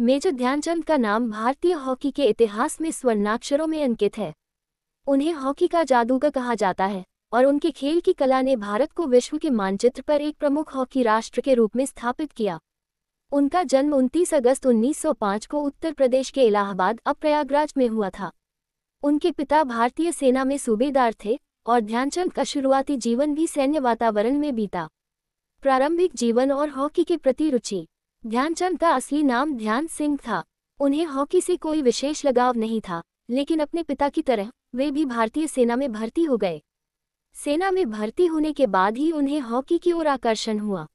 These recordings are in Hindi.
मेजर ध्यानचंद का नाम भारतीय हॉकी के इतिहास में स्वर्णाक्षरों में अंकित है उन्हें हॉकी का जादूगर कहा जाता है और उनके खेल की कला ने भारत को विश्व के मानचित्र पर एक प्रमुख हॉकी राष्ट्र के रूप में स्थापित किया उनका जन्म 29 अगस्त 1905 को उत्तर प्रदेश के इलाहाबाद अब प्रयागराज में हुआ था उनके पिता भारतीय सेना में सूबेदार थे और ध्यानचंद का शुरुआती जीवन भी सैन्य वातावरण में बीता प्रारंभिक जीवन और हॉकी के प्रति रुचि ध्यानचंद का असली नाम ध्यान सिंह था उन्हें हॉकी से कोई विशेष लगाव नहीं था लेकिन अपने पिता की तरह वे भी भारतीय सेना में भर्ती हो गए सेना में भर्ती होने के बाद ही उन्हें हॉकी की ओर आकर्षण हुआ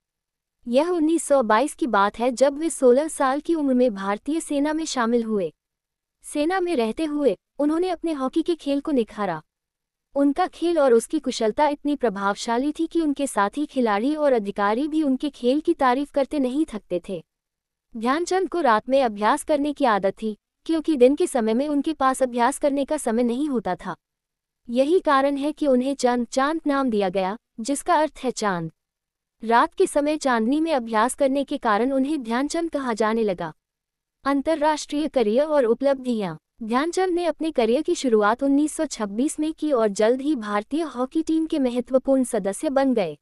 यह 1922 की बात है जब वे 16 साल की उम्र में भारतीय सेना में शामिल हुए सेना में रहते हुए उन्होंने अपने हॉकी के खेल को निखारा उनका खेल और उसकी कुशलता इतनी प्रभावशाली थी कि उनके साथी खिलाड़ी और अधिकारी भी उनके खेल की तारीफ करते नहीं थकते थे ध्यानचंद को रात में अभ्यास करने की आदत थी क्योंकि दिन के समय में उनके पास अभ्यास करने का समय नहीं होता था यही कारण है कि उन्हें चंद चांद नाम दिया गया जिसका अर्थ है चांद रात के समय चांदनी में अभ्यास करने के कारण उन्हें ध्यानचंद कहा जाने लगा अंतर्राष्ट्रीय करियर और उपलब्धियां ध्यानचंद ने अपने करियर की शुरुआत 1926 में की और जल्द ही भारतीय हॉकी टीम के महत्वपूर्ण सदस्य बन गए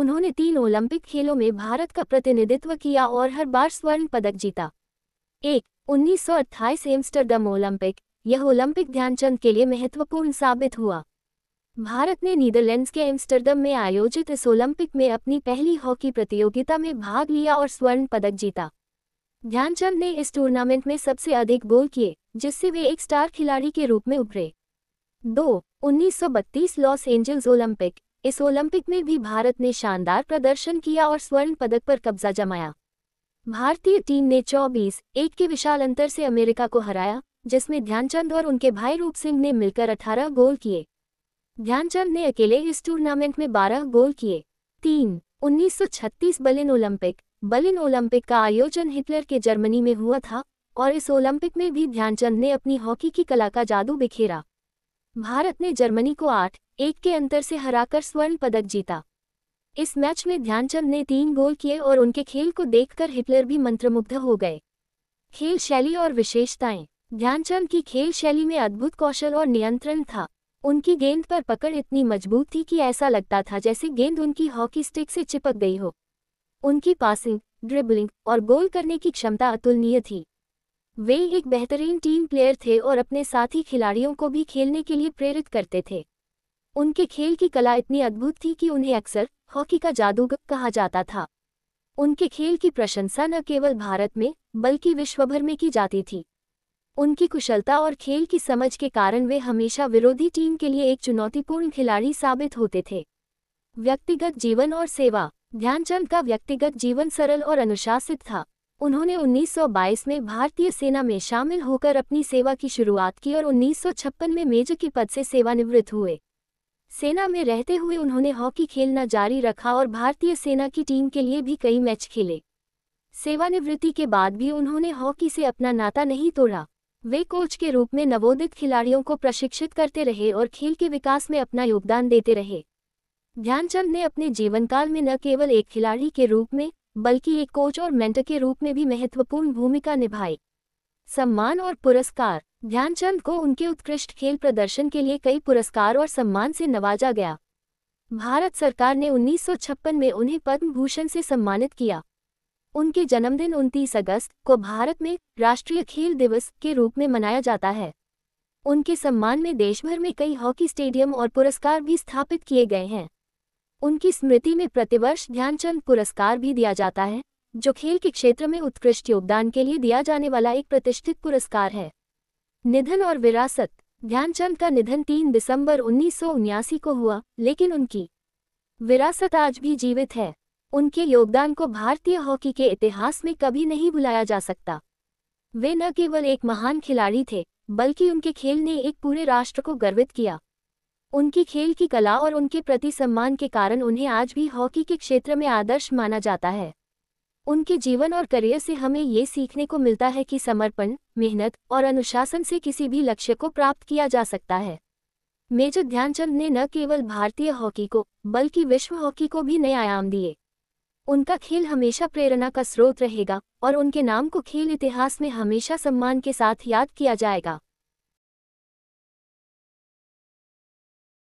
उन्होंने तीन ओलंपिक खेलों में भारत का प्रतिनिधित्व किया और हर बार स्वर्ण पदक जीता एक उन्नीस सौ अट्ठाईस ओलंपिक यह ओलंपिक ध्यानचंद के लिए महत्वपूर्ण साबित हुआ भारत ने नीदरलैंड्स के एम्स्टरडम में आयोजित इस ओलंपिक में अपनी पहली हॉकी प्रतियोगिता में भाग लिया और स्वर्ण पदक जीता ध्यानचंद ने इस टूर्नामेंट में सबसे अधिक गोल किए जिससे वे एक स्टार खिलाड़ी के रूप में उभरे दो 1932 लॉस एंजल्स ओलंपिक इस ओलंपिक में भी भारत ने शानदार प्रदर्शन किया और स्वर्ण पदक पर कब्जा जमाया भारतीय टीम ने 24 एक के विशाल अंतर से अमेरिका को हराया जिसमें ध्यानचंद और उनके भाई रूप सिंह ने मिलकर 18 गोल किए ध्यानचंद ने अकेले इस टूर्नामेंट में 12 गोल किए तीन 1936 बलिन ओलंपिक बर्लिन ओलंपिक का आयोजन हिटलर के जर्मनी में हुआ था और इस ओलंपिक में भी ध्यानचंद ने अपनी हॉकी की कला का जादू बिखेरा भारत ने जर्मनी को आठ एक के अंतर से हराकर स्वर्ण पदक जीता इस मैच में ध्यानचंद ने तीन गोल किए और उनके खेल को देखकर हिटलर भी मंत्रमुग्ध हो गए खेल शैली और विशेषताएं ध्यानचंद की खेल शैली में अद्भुत कौशल और नियंत्रण था उनकी गेंद पर पकड़ इतनी मजबूत थी कि ऐसा लगता था जैसे गेंद उनकी हॉकी स्टिक से चिपक गई हो उनकी पासिंग ड्रिबलिंग और गोल करने की क्षमता अतुलनीय थी वे एक बेहतरीन टीम प्लेयर थे और अपने साथी खिलाड़ियों को भी खेलने के लिए प्रेरित करते थे उनके खेल की कला इतनी अद्भुत थी कि उन्हें अक्सर हॉकी का जादूगर कहा जाता था उनके खेल की प्रशंसा न केवल भारत में बल्कि विश्वभर में की जाती थी उनकी कुशलता और खेल की समझ के कारण वे हमेशा विरोधी टीम के लिए एक चुनौतीपूर्ण खिलाड़ी साबित होते थे व्यक्तिगत जीवन और सेवा ध्यानचंद का व्यक्तिगत जीवन सरल और अनुशासित था उन्होंने 1922 में भारतीय सेना में शामिल होकर अपनी सेवा की शुरुआत की और 1956 में मेजर के पद से सेवानिवृत्त हुए सेना में रहते हुए उन्होंने हॉकी खेलना जारी रखा और भारतीय सेना की टीम के लिए भी कई मैच खेले सेवानिवृत्ति के बाद भी उन्होंने हॉकी से अपना नाता नहीं तोड़ा वे कोच के रूप में नवोदित खिलाड़ियों को प्रशिक्षित करते रहे और खेल के विकास में अपना योगदान देते रहे ध्यानचंद ने अपने जीवनकाल में न केवल एक खिलाड़ी के रूप में बल्कि एक कोच और मेंटर के रूप में भी महत्वपूर्ण भूमिका निभाई सम्मान और पुरस्कार ध्यानचंद को उनके उत्कृष्ट खेल प्रदर्शन के लिए कई पुरस्कार और सम्मान से नवाजा गया भारत सरकार ने उन्नीस में उन्हें पद्म भूषण से सम्मानित किया उनके जन्मदिन 29 अगस्त को भारत में राष्ट्रीय खेल दिवस के रूप में मनाया जाता है उनके सम्मान में देशभर में कई हॉकी स्टेडियम और पुरस्कार भी स्थापित किए गए हैं उनकी स्मृति में प्रतिवर्ष ध्यानचंद पुरस्कार भी दिया जाता है जो खेल के क्षेत्र में उत्कृष्ट योगदान के लिए दिया जाने वाला एक प्रतिष्ठित पुरस्कार है निधन और विरासत ध्यानचंद का निधन 3 दिसंबर उन्नीस को हुआ लेकिन उनकी विरासत आज भी जीवित है उनके योगदान को भारतीय हॉकी के इतिहास में कभी नहीं भुलाया जा सकता वे न केवल एक महान खिलाड़ी थे बल्कि उनके खेल ने एक पूरे राष्ट्र को गर्वित किया उनकी खेल की कला और उनके प्रति सम्मान के कारण उन्हें आज भी हॉकी के क्षेत्र में आदर्श माना जाता है उनके जीवन और करियर से हमें ये सीखने को मिलता है कि समर्पण मेहनत और अनुशासन से किसी भी लक्ष्य को प्राप्त किया जा सकता है मेजर ध्यानचंद ने न केवल भारतीय हॉकी को बल्कि विश्व हॉकी को भी नए आयाम दिए उनका खेल हमेशा प्रेरणा का स्रोत रहेगा और उनके नाम को खेल इतिहास में हमेशा सम्मान के साथ याद किया जाएगा